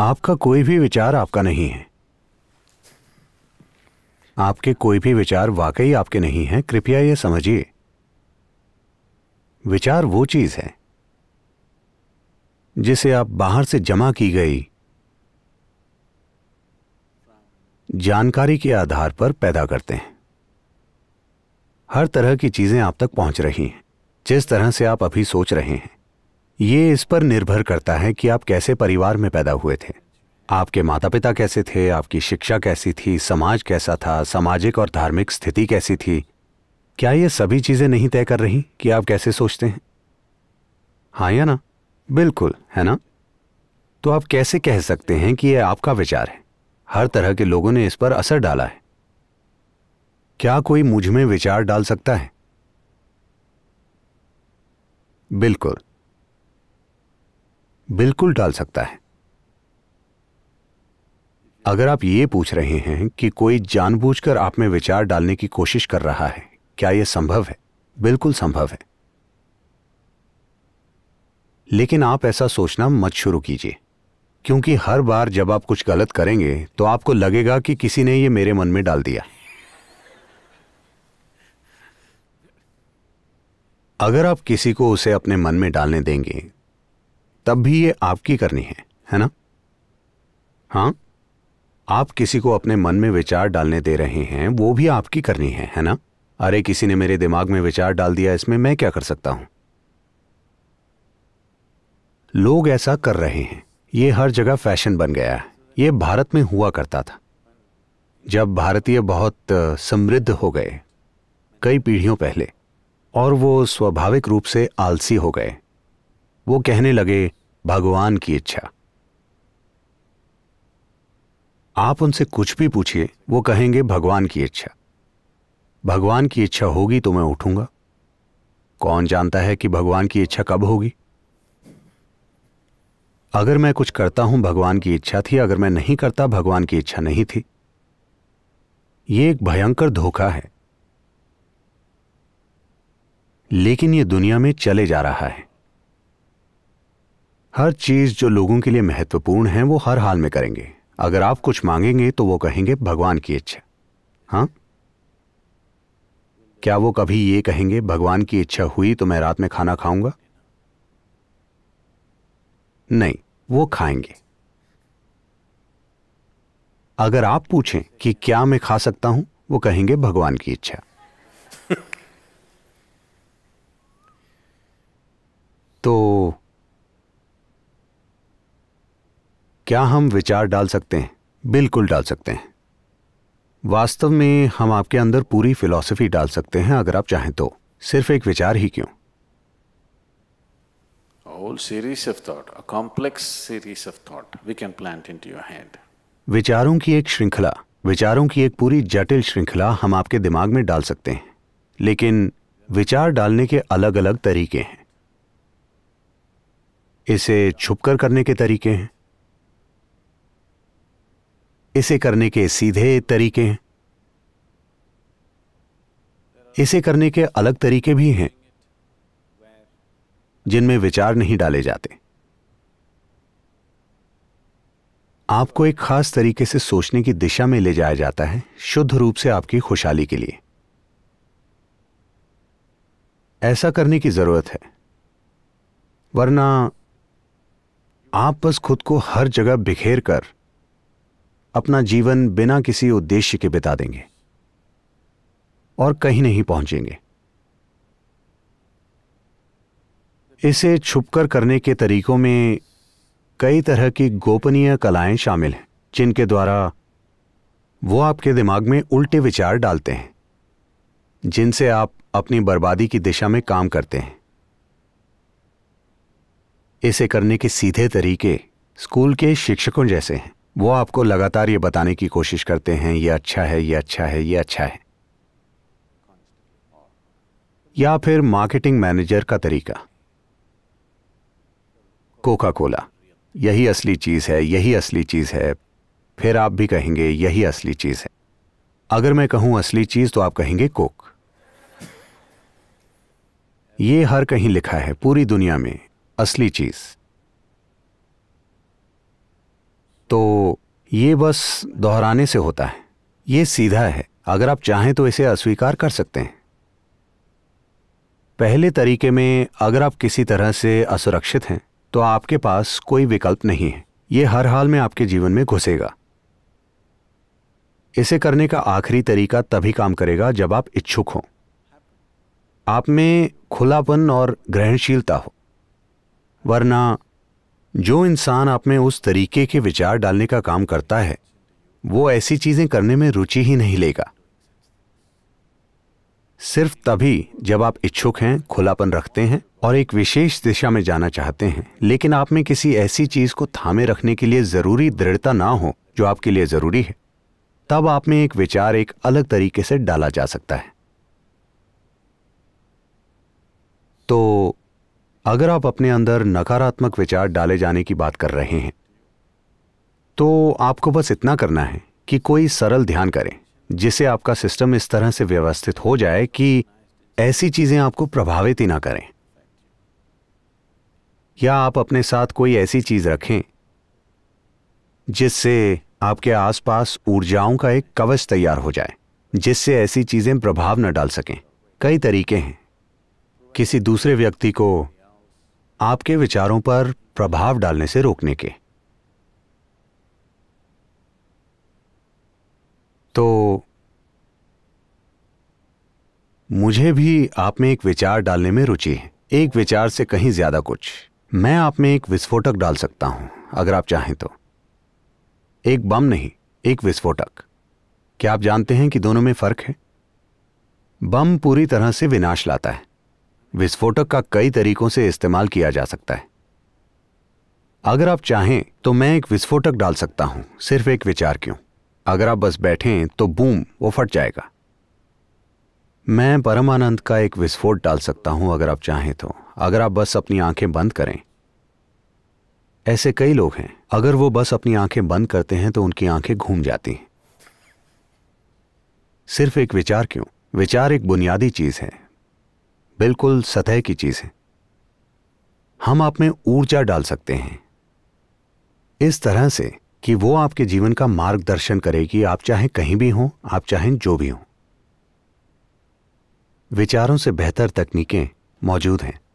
आपका कोई भी विचार आपका नहीं है आपके कोई भी विचार वाकई आपके नहीं हैं कृपया यह समझिए विचार वो चीज है जिसे आप बाहर से जमा की गई जानकारी के आधार पर पैदा करते हैं हर तरह की चीजें आप तक पहुंच रही हैं जिस तरह से आप अभी सोच रहे हैं ये इस पर निर्भर करता है कि आप कैसे परिवार में पैदा हुए थे आपके माता पिता कैसे थे आपकी शिक्षा कैसी थी समाज कैसा था सामाजिक और धार्मिक स्थिति कैसी थी क्या ये सभी चीज़ें नहीं तय कर रही कि आप कैसे सोचते हैं हाँ या ना बिल्कुल है ना तो आप कैसे कह सकते हैं कि यह आपका विचार है हर तरह के लोगों ने इस पर असर डाला है क्या कोई मुझ में विचार डाल सकता है बिल्कुल बिल्कुल डाल सकता है अगर आप ये पूछ रहे हैं कि कोई जानबूझकर आप में विचार डालने की कोशिश कर रहा है क्या यह संभव है बिल्कुल संभव है लेकिन आप ऐसा सोचना मत शुरू कीजिए क्योंकि हर बार जब आप कुछ गलत करेंगे तो आपको लगेगा कि किसी ने यह मेरे मन में डाल दिया अगर आप किसी को उसे अपने मन में डालने देंगे तब भी ये आपकी करनी है है ना हाँ आप किसी को अपने मन में विचार डालने दे रहे हैं वो भी आपकी करनी है है ना अरे किसी ने मेरे दिमाग में विचार डाल दिया इसमें मैं क्या कर सकता हूं लोग ऐसा कर रहे हैं ये हर जगह फैशन बन गया है ये भारत में हुआ करता था जब भारतीय बहुत समृद्ध हो गए कई पीढ़ियों पहले और वो स्वाभाविक रूप से आलसी हो गए वो कहने लगे भगवान की इच्छा आप उनसे कुछ भी पूछिए वो कहेंगे भगवान की इच्छा भगवान की इच्छा होगी तो मैं उठूंगा कौन जानता है कि भगवान की इच्छा कब होगी अगर मैं कुछ करता हूं भगवान की इच्छा थी अगर मैं नहीं करता भगवान की इच्छा नहीं थी ये एक भयंकर धोखा है लेकिन यह दुनिया में चले जा रहा है हर चीज़ जो लोगों के लिए महत्वपूर्ण है वो हर हाल में करेंगे अगर आप कुछ मांगेंगे तो वो कहेंगे भगवान की इच्छा हाँ क्या वो कभी ये कहेंगे भगवान की इच्छा हुई तो मैं रात में खाना खाऊंगा नहीं वो खाएंगे अगर आप पूछें कि क्या मैं खा सकता हूं वो कहेंगे भगवान की इच्छा तो क्या हम विचार डाल सकते हैं बिल्कुल डाल सकते हैं वास्तव में हम आपके अंदर पूरी फिलॉसफी डाल सकते हैं अगर आप चाहें तो सिर्फ एक विचार ही क्यों series of thought complex series of thought we can we in plant into विचारों की एक श्रृंखला विचारों की एक पूरी जटिल श्रृंखला हम आपके दिमाग में डाल सकते हैं लेकिन विचार डालने के अलग अलग तरीके हैं इसे छुपकर करने के तरीके हैं इसे करने के सीधे तरीके हैं इसे करने के अलग तरीके भी हैं जिनमें विचार नहीं डाले जाते आपको एक खास तरीके से सोचने की दिशा में ले जाया जाता है शुद्ध रूप से आपकी खुशहाली के लिए ऐसा करने की जरूरत है वरना आप बस खुद को हर जगह बिखेर कर अपना जीवन बिना किसी उद्देश्य के बिता देंगे और कहीं नहीं पहुंचेंगे इसे छुपकर करने के तरीकों में कई तरह की गोपनीय कलाएं शामिल हैं जिनके द्वारा वो आपके दिमाग में उल्टे विचार डालते हैं जिनसे आप अपनी बर्बादी की दिशा में काम करते हैं इसे करने के सीधे तरीके स्कूल के शिक्षकों जैसे हैं वो आपको लगातार ये बताने की कोशिश करते हैं ये अच्छा है ये अच्छा है ये अच्छा है या फिर मार्केटिंग मैनेजर का तरीका कोका कोला यही असली चीज़ है यही असली चीज़ है फिर आप भी कहेंगे यही असली चीज़ है अगर मैं कहूं असली चीज़ तो आप कहेंगे कोक ये हर कहीं लिखा है पूरी दुनिया में असली चीज़ तो ये बस दोहराने से होता है ये सीधा है अगर आप चाहें तो इसे अस्वीकार कर सकते हैं पहले तरीके में अगर आप किसी तरह से असुरक्षित हैं तो आपके पास कोई विकल्प नहीं है ये हर हाल में आपके जीवन में घुसेगा इसे करने का आखिरी तरीका तभी काम करेगा जब आप इच्छुक हों आप में खुलापन और ग्रहणशीलता हो वरना जो इंसान आप में उस तरीके के विचार डालने का काम करता है वो ऐसी चीजें करने में रुचि ही नहीं लेगा सिर्फ तभी जब आप इच्छुक हैं खुलापन रखते हैं और एक विशेष दिशा में जाना चाहते हैं लेकिन आप में किसी ऐसी चीज को थामे रखने के लिए जरूरी दृढ़ता ना हो जो आपके लिए जरूरी है तब आप में एक विचार एक अलग तरीके से डाला जा सकता है तो अगर आप अपने अंदर नकारात्मक विचार डाले जाने की बात कर रहे हैं तो आपको बस इतना करना है कि कोई सरल ध्यान करें जिसे आपका सिस्टम इस तरह से व्यवस्थित हो जाए कि ऐसी चीज़ें आपको प्रभावित ही ना करें या आप अपने साथ कोई ऐसी चीज़ रखें जिससे आपके आसपास ऊर्जाओं का एक कवच तैयार हो जाए जिससे ऐसी चीज़ें प्रभाव न डाल सकें कई तरीके हैं किसी दूसरे व्यक्ति को आपके विचारों पर प्रभाव डालने से रोकने के तो मुझे भी आप में एक विचार डालने में रुचि है एक विचार से कहीं ज्यादा कुछ मैं आप में एक विस्फोटक डाल सकता हूं अगर आप चाहें तो एक बम नहीं एक विस्फोटक क्या आप जानते हैं कि दोनों में फर्क है बम पूरी तरह से विनाश लाता है विस्फोटक का कई तरीकों से इस्तेमाल किया जा सकता है अगर आप चाहें तो मैं एक विस्फोटक डाल सकता हूं सिर्फ एक विचार क्यों अगर आप बस बैठें तो बूम वो फट जाएगा मैं परमानंद का एक विस्फोट डाल सकता हूं अगर आप चाहें तो अगर आप बस अपनी आंखें बंद करें ऐसे कई लोग हैं अगर वो बस अपनी आंखें बंद करते हैं तो उनकी आंखें घूम जाती हैं सिर्फ एक विचार क्यों विचार एक बुनियादी चीज है बिल्कुल सतह की चीज है हम आप में ऊर्जा डाल सकते हैं इस तरह से कि वो आपके जीवन का मार्गदर्शन करेगी आप चाहे कहीं भी हों आप चाहे जो भी हों विचारों से बेहतर तकनीकें मौजूद हैं